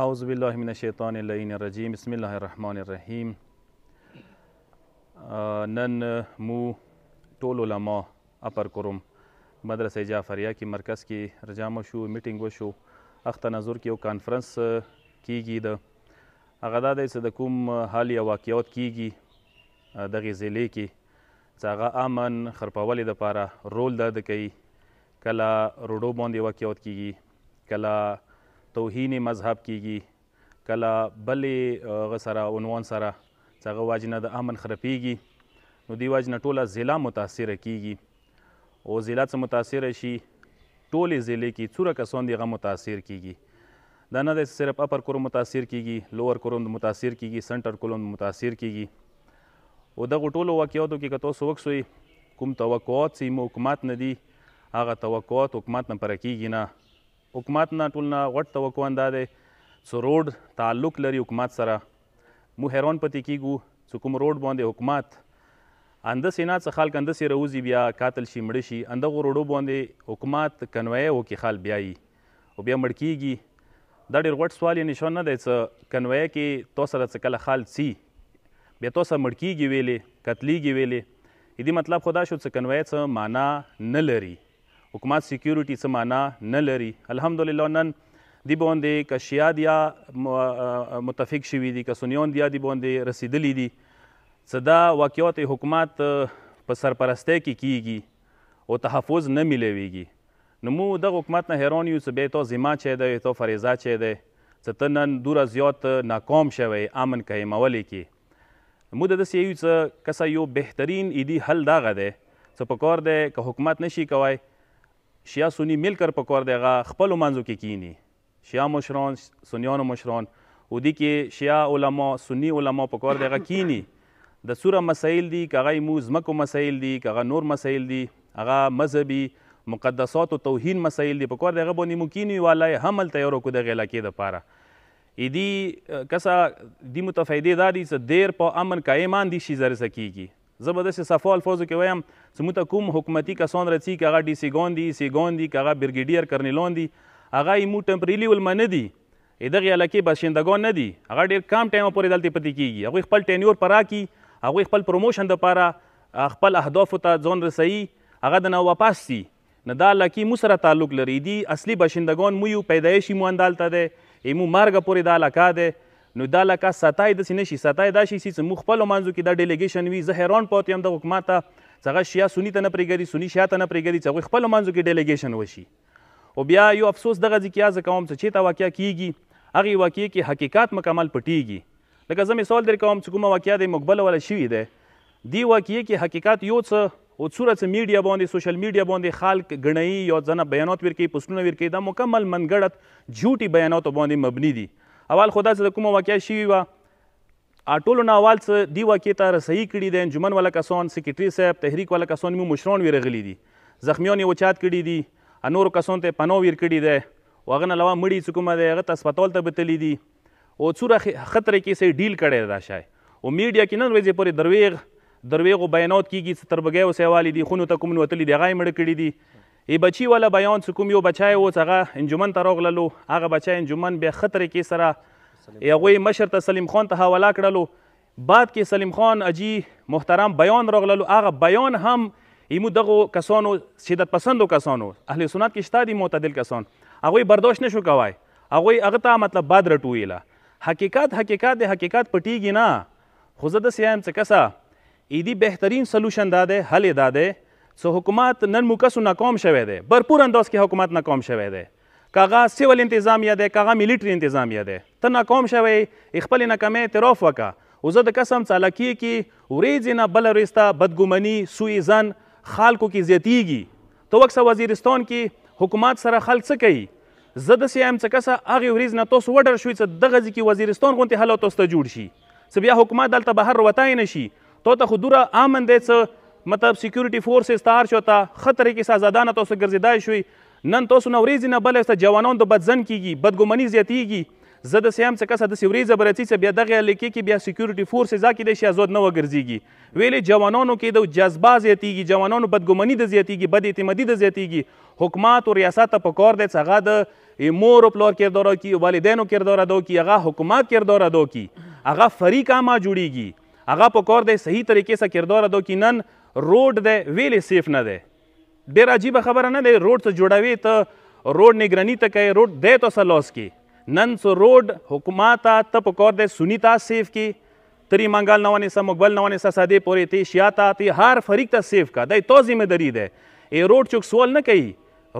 اعوذ بالله من الشیطان اللعین الرجیم بسم الله الرحمن الرحیم نن مو ټول علما اپر کوم مدرسې جعفریه کې مرکز کې رجامه شو میټینګ وشو اخته نظر کې یو کانفرنس کیږي د هغه دا دی چې د کوم حال یا واقعیات کیږي دغې ضلع کې چې هغه امن خرپولې دپاره رول دا د کوي کله روډو باندې واقعیات کیږي کله توهین مذهب کیږي کله بلې غسره عنوان سره څنګه واجنه د امن خرپیږي نو دی واجنه ټوله ضلع متاثر کیږي او ضلع څخه متاثر شي ټوله ضلع کې څوره کسان دیغه متاثر کیږي دا نه ده صرف اپر کورم متاثر کیږي لوور کورم متاثر کیږي سنټر کولم متاثر کیږي او دغه ټولو واقعاتو کې کتو سوک سوی کوم توقعات سیمو حکومت نه دي هغه توقعات حکومت نه پرکیږي نه حکومت نه ټول نه غټ توقع دا دی څه روډ تعلق لري حکومت سره مو حیران پاتې کیږو چې کوم روډ باندې حکومت اندسې نه څه خلک اندسې روزي بیا قاتل شي مړه شي اندغو روډو باندې حکومت کنوایه وکړي خال بیایي او بیا مړ کیږي دا ډېر غټ سوال یې نشان نه دی څه کنوایه کې تو سره څه کله خال سی بیا تو سره مړ کیږي ویلې قتلیږي ویلې دې مطلب خدا شو څه کنوایه څه معنا نه لري حکومت سکیورټي څه معنا نه لري الحمدلله نن دی باندې که شیا دیا متفق شوي دي که سنیان دیا دی باندې رسیدلی دي څه دا واقعات حکومت په سرپرستی کې کیږي او تحفظ نه میلاویږي نو موږ دغه حکومت نه حیران یو څه بیا تا زما چی دی تا فریضه چی دی څه ته نن دوره زیات ناکام شوی امن قایمولې کې موږ د داسې یو څه کسه یو بهترین ایدي حل دغه دی څه پکار دی که حکومت نشي کوی شیا سنی میل کر پکور دی هغه خپل منځو کې کینی شیا مشران سنیانو مشران او دی کې شیا علما سنی علما پکور دی هغه کینی د سوره مسائل دی کغه مو زمکو مسائل دی کغه نور مسائل دی هغه مذهبي مقدسات او توهین مسائل دی پکور دی هغه باندې ممکنی والای حمل تیارو کو د علاقې د پاره ایدی کسا دی متفیدې دادی چې دیر په امن قائمان دي شي زر سکیږي زه به داسې صفا الفاظو کې وایم چې موږ ته کوم حکومتي کسان رسي که هغه ډي سیګان دي سیګان دي که هغه برګیډیر کرنیلان دي هغه یې موږ ټمپریلي ولمه نه دي دغې علاقې باشندګان نه دي هغه ډېر کم ټایمه پورې دلته پاتې کیږي هغوی خپل ټینیور پرا کی هغوی خپل پروموشن دپاره خپل اهدافو ته ځان رسوي هغه د نه واپس سي نه دا علاقې مو سره تعلق لري دي اصلي باشندګان مو یو پیدایشي مو اندالته دی مو مرګه پورې دا علاقه دی نو دا لکه ستای داسې نه شي ستای دا شي چې موږ خپلو منځو کې دا ډیلیګیشن وي زه حیران پاتې یم دغه حکومت ته چې هغه شیا سني ته نه پرېږدي سني شیا ته نه پرېږدي چې هغوی خپلو منځو کې ډیلیګیشن وشي او بیا یو افسوس دغه ځکه یې کوم چې چېرته واقعه کیږي هغې واقعې کې حقیقت مکمل پټیږي لکه زه مثال در کوم چې کومه واقعه د مقبله والا شوې ده دې واقعې کې حقیقت یو څه او څوره څه میډیا باندې سوشل میډیا باندې خلک ګڼیي یا ځنه بیانات ورکوي پوسټونه ورکوي دا مکمل منګړت جوټي بیاناتو باندې مبني دي اول خو داسې د کومه واقعه شوي وه ټولو نه اول څه دی واقعې ته رسۍ کړي دی انجمن والا کسان سیکرټري صاحب تحریک والا کسان مو مشران وی راغلي دي زخمیان یې وچات کړي دي نورو کسانو ته پناه ور کړي دی او هغه نه علاوه مړي چې کومه دی هغه ته هسپتال ته بتلی دي او څوره خطرې کې سې ډیل کړی دی دا شی او میډیا کې نن ورځې پورې درویغ درویغو بیانات کیږي چې تربګۍ او سیوالې دي خونو ته کوم نوتلي دي هغه یې مړه کړي دي ای بچی ولا بیان چې کوم یو بچای و هغه انجمن ته راغللو هغه بچای انجمن بیا خطر کې سره یغوی مشر ته سلیم خان ته حواله کړلو بعد کې سلیم خان اجي محترم بیان راغللو هغه بیان هم ایمو دغه کسانو شدت پسندو کسانو اهل سنت کې شته دي معتدل کسان هغه برداشت نشو کوای هغه هغه ته مطلب باد رټویله حقیقت حقیقت د حقیقت پټیږي نه خو زه داسې یم څه کسه ایدي بهترین سلوشن دا دی حل یې دا دی سو حکومت نن مو کسو ناکام شوی دی برپور انداز کې حکومت ناکام شوی دی کاغه سیول انتظام یا دی کاغه ملیټری انتظام یا دی ته ناکام شوی خپل ناکامۍ اعتراف وکړه او زه د قسم چالاکي کې ورځې نه بل ورځ ته بدګمني سوء ظن خلکو کې زیاتیږي تو وکسه وزیرستان کې حکومت سره خلک څه کوي زه داسې یم چې کسه هغې ورځ نه تاسو وډر شوئ چې دغه ځای کې وزیرستان غوندې حالات تاسو ته جوړ شي څه بیا حکومت دلته بهر وتی نه شي تو ته خو دوره امن دی څه مطلب سکیورټي فورسز تار شو ته خطر کې سازادانه تاسو ګرځیدای شوي نن تاسو نو ورځې نه بل ست جوانان د بدزن کیږي بدګمنی زیاتیږي زه د سیم څخه کسه د سیوري زبرتی څخه بیا دغه لیکي کې بیا سکیورټي فورسز ځکه د شیازود نه وګرځيږي ویلې جوانانو کې د جذبه زیاتیږي جوانانو بدګمنی د زیاتیږي بد اعتمادي د زیاتیږي حکومت او ریاست په کار د څنګه د مور او پلور کردار کی والدینو کردار ادا کی هغه حکومت کردار ادا کی هغه فریق ما جوړیږي هغه په کار د صحیح طریقې سره کردار ادا کی نن روډ دی ویلې سیف نه دی ډېر عجیبه خبره نه دی روډ ته جوړوي ته روډ نگرانی ته کوي روډ دی تو څه لوس کی نن سو روډ حکومت ته پکور دی سنیتا سیف کی تری منګال نوانی سا مقبل نوانی سا ساده پوری تی شیاتا تی هر فریق ته سیف کا دای تو ذمہداری ده ای روډ چوک سوال نه کوي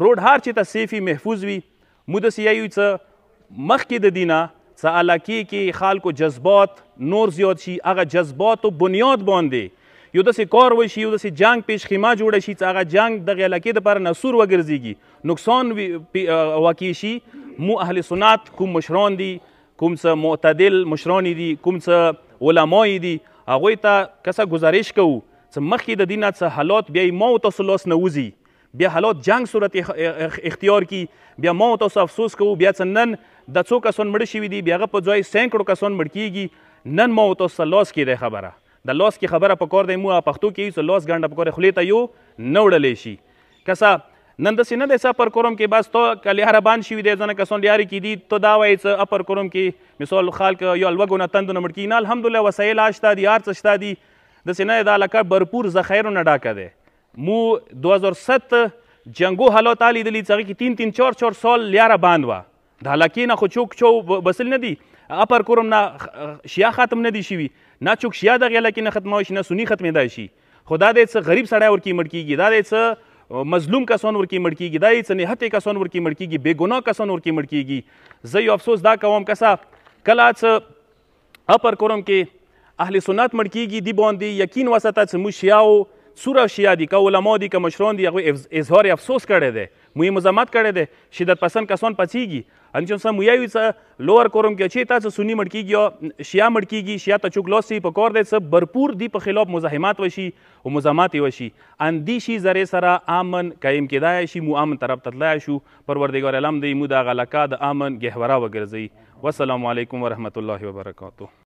روډ هر چی ته سیفی محفوظ وي مودس یایو څه مخ کې د دینه څه علاقه کې خلکو جذبات نور زیات شي هغه جذبات او بنیاد باندې یو داسې کار وشي یو داسې جنگ پیش خیمه جوړه شي چې هغه جنگ دغه علاقې دپاره نسور وګرځېږي نقصان واقع شي مو اهل سنت کوم مشران دي کوم څه معتدل مشران دي کوم څه علما دي هغوی ته کسه گزارش کوو چې مخکې د دې نه څه حالات بیا ما او تاسو لاس نه وځي بیا حالات جنگ صورت اختیار کی بیا ما تاسو افسوس کوو بیا نن د څو کسان مړ شوي دي بیا هغه په ځای سینکړو کسان مړ کیږي نن ما تاسو لاس کې دی خبره د لاس کې خبره په کور دی مو پښتو کې سو لاس ګنده په کور خلی ته یو نوړلې شي کسا نن داسې نه دی څه اپر کورم کې بس تو کلیاره بان شوي دی ځنه کسون لیارې کې دي ته دا وایي څه اپر کورم کې مثال خلک یو الوګو نه تندو نه مړ کي نه الحمدلله وسایل شته دي هر څه شته دي داسې نه دی دا لکه برپور ذخایرو نه ډاکه دی مو 2007 جنگو حالات لیدلي چې هغې کې تین تین چور چور سال لیاره باند وه د هلاکۍ نه خو چوک چو بسل نه دي اپر کورم نه شیا ختم نه دی شوی نه چوک شیا د غیله کې نه ختمه شي نه سنی ختمه دی شي خدا دې څه غریب سړی ورکی مړ کیږي دا دې څه مظلوم کسان ورکی مړ کیږي دا دې څه نهته کسان ورکی مړ کیږي بے ګناه کسان ورکی مړ کیږي زه یو افسوس دا کوم کسا کله څه اپر کورم کې اهل سنت مړ کیږي دی باندې یقین وساته چې مو شیاو سوره شیا دي که علما دي که مشران دي هغوی اظهار افسوس کړی دی موی مزمت کړی دی شدت پسند کسان پڅیږي आणि چې سم یو څه لوور کوم کې چې تاسو سنی مړ کیږي او شیا مړ کیږي شیا ته چوک لوسی په کور دې سب برپور دی په خلاف مزاحمت وشي او مزاحمت وشي ان دی شي زره سره امن قائم کیدای شي مو امن طرف تلای شو پروردگار علم دې مو دا غلکا د امن گهورا وګرځي والسلام علیکم ورحمت الله وبرکاتہ